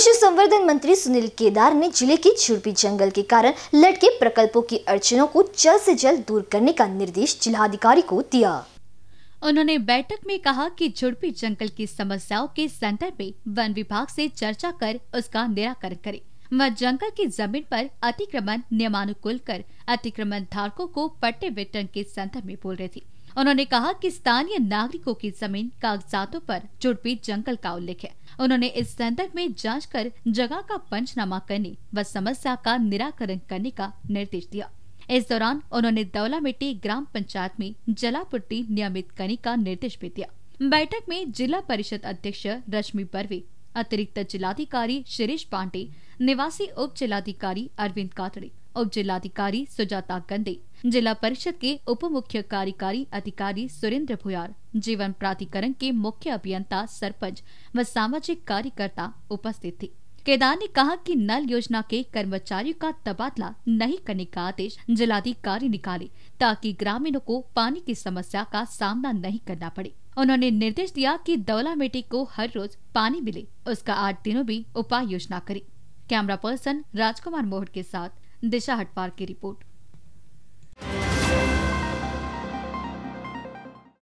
पशु संवर्धन मंत्री सुनील केदार ने जिले के झुरपी जंगल के कारण लटके प्रकल्पों की अड़चनों को जल्द से जल्द दूर करने का निर्देश जिलाधिकारी को दिया उन्होंने बैठक में कहा कि झुड़पी जंगल की समस्याओं के सेंटर में वन विभाग से चर्चा कर उसका निराकरण करे व जंगल की जमीन पर अतिक्रमण नियमानुकूल कर अतिक्रमण धारकों को पट्टे वितरण के सेंटर में बोल रहे थे उन्होंने कहा कि स्थानीय नागरिकों की जमीन कागजातों पर चुड़पी जंगल का उल्लेख है उन्होंने इस संदर्भ में जांच कर जगह का पंचनामा करने व समस्या का निराकरण करने का निर्देश दिया इस दौरान उन्होंने दौला मिट्टी ग्राम पंचायत में जलापूर्ति नियमित करने का निर्देश भी दिया बैठक में जिला परिषद अध्यक्ष रश्मि बर्वे अतिरिक्त जिलाधिकारी शिरीष पांडे निवासी उप जिलाधिकारी अरविंद कातड़े उप जिलाधिकारी सुजाता गंदे जिला परिषद के उप मुख्य कार्यकारी अधिकारी सुरेंद्र भुयार जीवन प्राधिकरण के मुख्य अभियंता सरपंच व सामाजिक कार्यकर्ता उपस्थित थे केदार ने कहा कि नल योजना के कर्मचारियों का तबादला नहीं करने का आदेश जिलाधिकारी निकाले ताकि ग्रामीणों को पानी की समस्या का सामना नहीं करना पड़े उन्होंने निर्देश दिया कि दौला मेटी को हर रोज पानी मिले उसका आठ दिनों भी उपाय योजना करे कैमरा पर्सन राजकुमार मोहट के साथ दिशा हटवार की रिपोर्ट